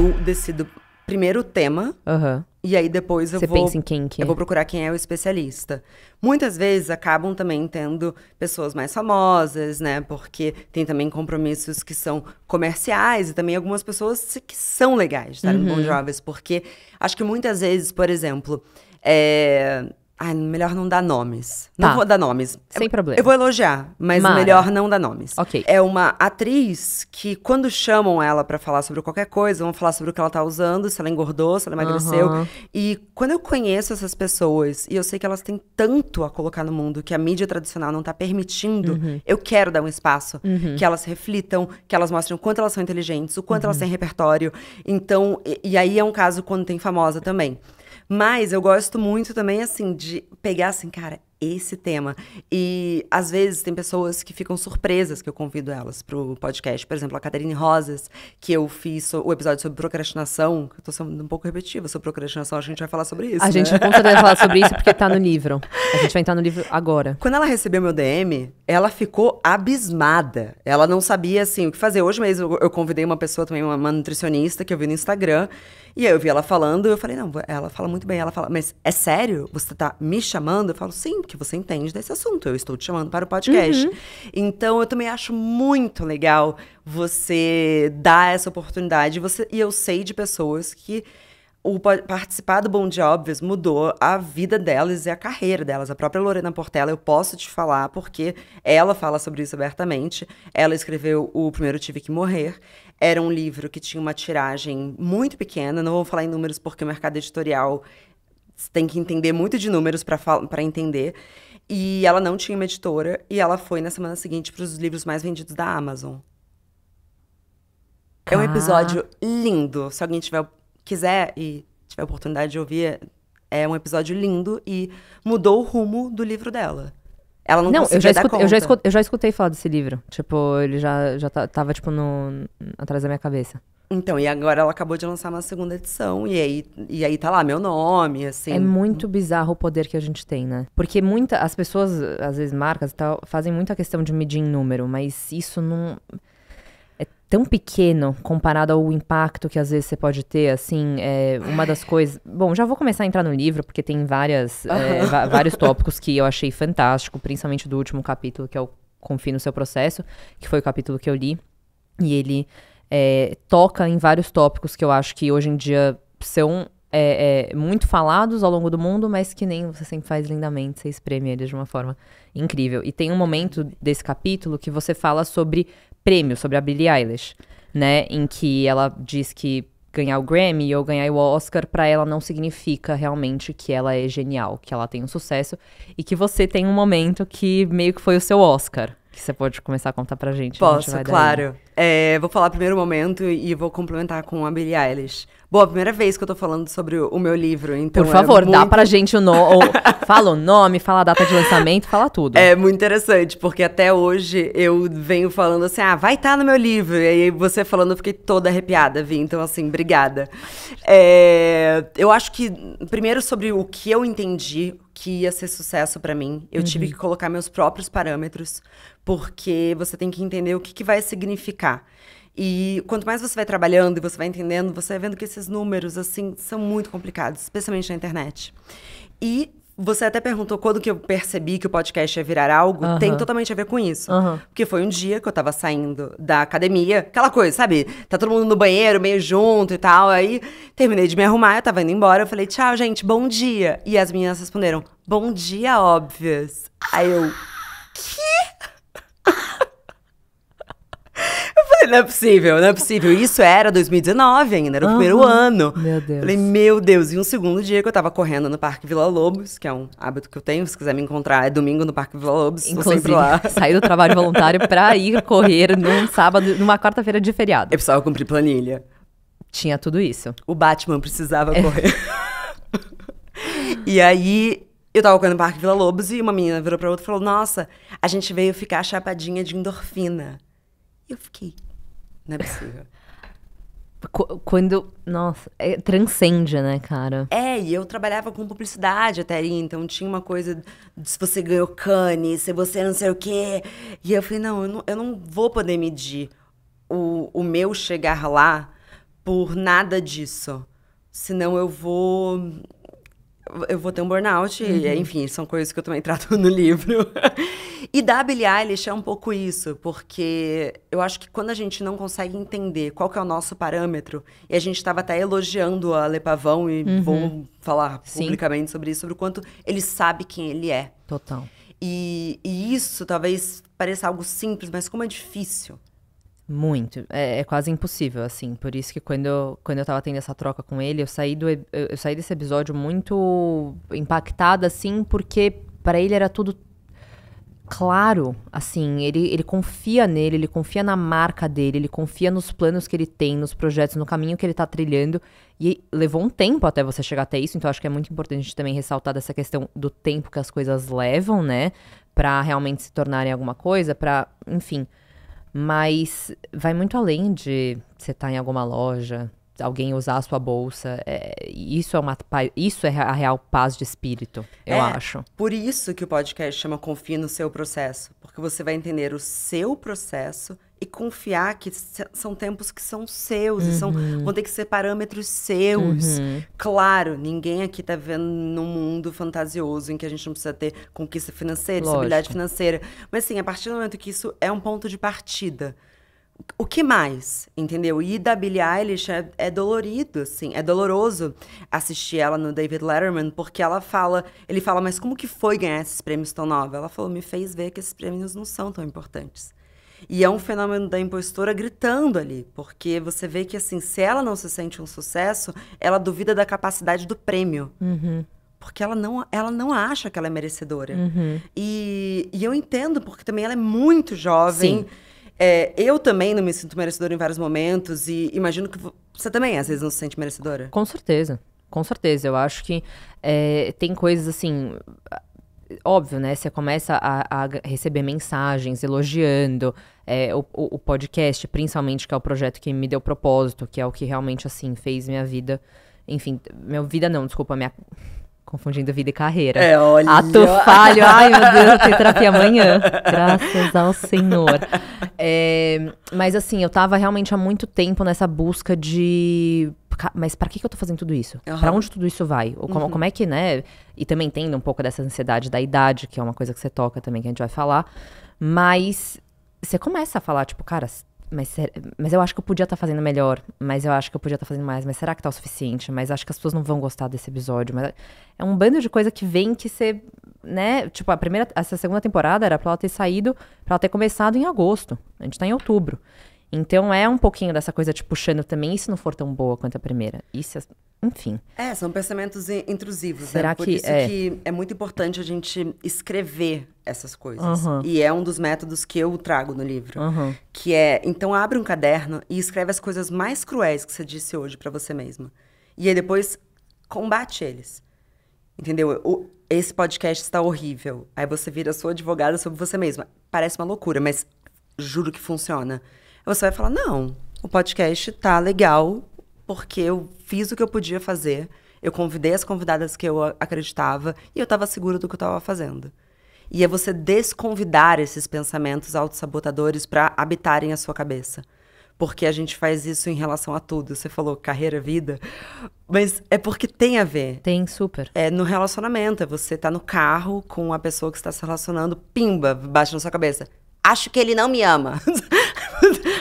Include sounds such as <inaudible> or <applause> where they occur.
eu decido primeiro o tema. Uhum. E aí depois eu Você vou. Pensa em quem que é. Eu vou procurar quem é o especialista. Muitas vezes acabam também tendo pessoas mais famosas, né? Porque tem também compromissos que são comerciais e também algumas pessoas que são legais, tá? Uhum. Bom Jovens. Porque acho que muitas vezes, por exemplo, é, Ai, melhor não dar nomes. Tá. Não vou dar nomes. Sem eu, problema. Eu vou elogiar, mas Mara. melhor não dar nomes. Ok. É uma atriz que, quando chamam ela para falar sobre qualquer coisa, vão falar sobre o que ela tá usando, se ela engordou, se ela emagreceu. Uhum. E quando eu conheço essas pessoas e eu sei que elas têm tanto a colocar no mundo que a mídia tradicional não tá permitindo, uhum. eu quero dar um espaço uhum. que elas reflitam, que elas mostrem o quanto elas são inteligentes, o quanto elas uhum. têm repertório. Então, e, e aí é um caso quando tem famosa também. Mas eu gosto muito também, assim, de pegar assim, cara, esse tema. E às vezes tem pessoas que ficam surpresas que eu convido elas pro podcast. Por exemplo, a Catarine Rosas, que eu fiz o episódio sobre procrastinação, que eu tô sendo um pouco repetitiva sobre procrastinação, a gente vai falar sobre isso. A né? gente com certeza vai falar sobre isso porque tá no <laughs> livro. A gente vai entrar no livro agora. Quando ela recebeu meu DM, ela ficou abismada. Ela não sabia assim o que fazer. Hoje mesmo eu convidei uma pessoa também, uma, uma nutricionista que eu vi no Instagram, e aí eu vi ela falando, eu falei, não, ela fala muito bem, ela fala, mas é sério? Você tá me chamando? Eu falo, sim, que você entende desse assunto. Eu estou te chamando para o podcast. Uhum. Então, eu também acho muito legal você dar essa oportunidade. Você, e eu sei de pessoas que o participar do Bom Dia Óbvios mudou a vida delas e a carreira delas. A própria Lorena Portela, eu posso te falar, porque ela fala sobre isso abertamente. Ela escreveu O Primeiro Tive que Morrer. Era um livro que tinha uma tiragem muito pequena, não vou falar em números porque o mercado editorial você tem que entender muito de números para entender. E ela não tinha uma editora e ela foi na semana seguinte para os livros mais vendidos da Amazon. Ah. É um episódio lindo. Se alguém tiver quiser e tiver oportunidade de ouvir, é um episódio lindo e mudou o rumo do livro dela. Ela não, não eu, já escutei, eu, já escutei, eu já escutei falar desse livro. Tipo, ele já, já tá, tava, tipo, no, atrás da minha cabeça. Então, e agora ela acabou de lançar uma segunda edição, e aí, e aí tá lá meu nome, assim. É muito bizarro o poder que a gente tem, né? Porque muita, as pessoas, às vezes marcas e tal, fazem muita questão de medir em número, mas isso não é tão pequeno comparado ao impacto que às vezes você pode ter, assim, é uma das coisas... Bom, já vou começar a entrar no livro, porque tem várias, é, vários tópicos que eu achei fantástico, principalmente do último capítulo, que é o Confie no Seu Processo, que foi o capítulo que eu li, e ele é, toca em vários tópicos que eu acho que hoje em dia são é, é, muito falados ao longo do mundo, mas que nem você sempre faz lindamente, você espreme eles de uma forma incrível. E tem um momento desse capítulo que você fala sobre prêmio, sobre a Billie Eilish, né? Em que ela diz que ganhar o Grammy ou ganhar o Oscar para ela não significa realmente que ela é genial, que ela tem um sucesso e que você tem um momento que meio que foi o seu Oscar, que você pode começar a contar pra gente. Posso, gente claro. É, vou falar primeiro momento e vou complementar com a Billie Eilish. Bom, a primeira vez que eu tô falando sobre o meu livro, então. Por é favor, muito... dá pra gente o nome. <laughs> fala o nome, fala a data de lançamento, fala tudo. É muito interessante, porque até hoje eu venho falando assim, ah, vai estar tá no meu livro. E aí você falando, eu fiquei toda arrepiada, Vi. Então, assim, obrigada. É, eu acho que, primeiro, sobre o que eu entendi, que ia ser sucesso para mim. Eu uhum. tive que colocar meus próprios parâmetros, porque você tem que entender o que, que vai significar. E quanto mais você vai trabalhando e você vai entendendo, você vai vendo que esses números, assim, são muito complicados, especialmente na internet. E você até perguntou quando que eu percebi que o podcast ia virar algo. Uhum. Tem totalmente a ver com isso. Uhum. Porque foi um dia que eu tava saindo da academia. Aquela coisa, sabe? Tá todo mundo no banheiro, meio junto e tal. Aí terminei de me arrumar, eu tava indo embora. Eu falei, tchau, gente, bom dia. E as meninas responderam, bom dia, óbvias. Aí eu, que? <laughs> <laughs> não é possível, não é possível. Isso era 2019 ainda, era o uhum. primeiro ano. Meu Deus. Falei, meu Deus. E um segundo dia que eu tava correndo no Parque Vila Lobos, que é um hábito que eu tenho, se quiser me encontrar, é domingo no Parque Vila Lobos. Inclusive, lá. <laughs> saí do trabalho voluntário pra ir correr num sábado, numa quarta-feira de feriado. É eu precisava cumprir planilha. Tinha tudo isso. O Batman precisava é. correr. e aí, eu tava correndo no Parque Vila Lobos e uma menina virou pra outra e falou: Nossa, a gente veio ficar chapadinha de endorfina. Eu fiquei, não é possível. <laughs> Quando. Nossa, é, transcende, né, cara? É, e eu trabalhava com publicidade até ali, então tinha uma coisa de se você ganhou cane, se você não sei o quê. E eu falei, não, eu não, eu não vou poder medir o, o meu chegar lá por nada disso. Senão eu vou eu vou ter um burnout, uhum. e, enfim, são coisas que eu também <laughs> trato no livro. e da Billie Eilish é um pouco isso, porque eu acho que quando a gente não consegue entender qual que é o nosso parâmetro, e a gente estava até elogiando a Lepavão, e uhum. vou falar publicamente sobre isso, sobre o quanto ele sabe quem ele é. Total. E, e isso talvez pareça algo simples, mas como é difícil. Muito. É, é, quase impossível, assim. Por isso que quando eu, quando eu tava tendo essa troca com ele, eu saí, do, eu, eu saí desse episódio muito impactada, assim, porque para ele era tudo claro, assim. Ele, ele confia nele, ele confia na marca dele, ele confia nos planos que ele tem, nos projetos, no caminho que ele tá trilhando. E levou um tempo até você chegar até isso, então acho que é muito importante a gente também ressaltar dessa questão do tempo que as coisas levam, né? para realmente se tornarem alguma coisa, para enfim. Mas vai muito além de você estar tá em alguma loja, alguém usar a sua bolsa. É, isso, é uma, isso é a real paz de espírito, eu é, acho. Por isso que o podcast chama Confie no Seu Processo. Porque você vai entender o seu processo e confiar que são tempos que são seus. Uhum. E são, uhum. vão ter que ser parâmetros seus. Uhum. Claro, ninguém aqui está vivendo num mundo fantasioso em que a gente não precisa ter conquista financeira, Lógico. estabilidade financeira. Mas, assim, a partir do momento que isso é um ponto de partida o que mais, entendeu? E da Billie Eilish é, é, dolorido, assim, é doloroso assistir ela no David Letterman, porque ela fala, ele fala, mas como que foi ganhar esses prêmios tão novos? Ela falou, me fez ver que esses prêmios não são tão importantes. E é um fenômeno da impostora gritando ali, porque você vê que, assim, se ela não se sente um sucesso, ela duvida da capacidade do prêmio. Uhum porque ela não, ela não acha que ela é merecedora. Uhum. E, e eu entendo, porque também ela é muito jovem. Sim. É, eu também não me sinto merecedora em vários momentos e imagino que você também às vezes não se sente merecedora. Com certeza, com certeza. Eu acho que é, tem coisas assim. Óbvio, né? Você começa a, a receber mensagens elogiando é, o, o, podcast, principalmente, que é o projeto que me deu propósito, que é o que realmente, assim, fez minha vida. Enfim, minha vida não, desculpa, minha Confundindo vida e carreira. É, olha. Ato falho. Ai, meu Deus, eu tenho terapia amanhã. <laughs> Graças ao Senhor. É, mas assim, eu tava realmente há muito tempo nessa busca de. Mas para que, que eu tô fazendo tudo isso? Uhum. Para onde tudo isso vai? Ou como, uhum. como é que, né? E também tendo um pouco dessa ansiedade da idade, que é uma coisa que você toca também, que a gente vai falar. Mas você começa a falar, tipo, cara, mas, mas eu acho que eu podia estar tá fazendo melhor, mas eu acho que eu podia estar tá fazendo mais, mas será que tá o suficiente? Mas acho que as pessoas não vão gostar desse episódio. Mas é um bando de coisa que vem que você, né? Tipo, a primeira, essa segunda temporada era pra ela ter saído, pra ela ter começado em agosto. A gente tá em outubro. Então é um pouquinho dessa coisa te puxando também, e se não for tão boa quanto a primeira? Isso, enfim. É, são pensamentos intrusivos. Né? Será né? Por que, isso é... que é muito importante a gente escrever essas coisas. Uhum. E é um dos métodos que eu trago no livro, uhum. que é, então abre um caderno e escreve as coisas mais cruéis que você disse hoje para você mesma. E aí depois combate eles. Entendeu? O, esse podcast está horrível. Aí você vira sua advogada sobre você mesma. Parece uma loucura, mas juro que funciona. Você vai falar: não, o podcast tá legal, porque eu fiz o que eu podia fazer, eu convidei as convidadas que eu acreditava e eu estava seguro do que eu estava fazendo. E é você desconvidar esses pensamentos autossabotadores para habitarem a sua cabeça. Porque a gente faz isso em relação a tudo. Você falou carreira, vida. Mas é porque tem a ver. Tem, super. É no relacionamento. É você tá no carro com a pessoa que está se relacionando, pimba, bate na sua cabeça acho que ele não me ama. <laughs>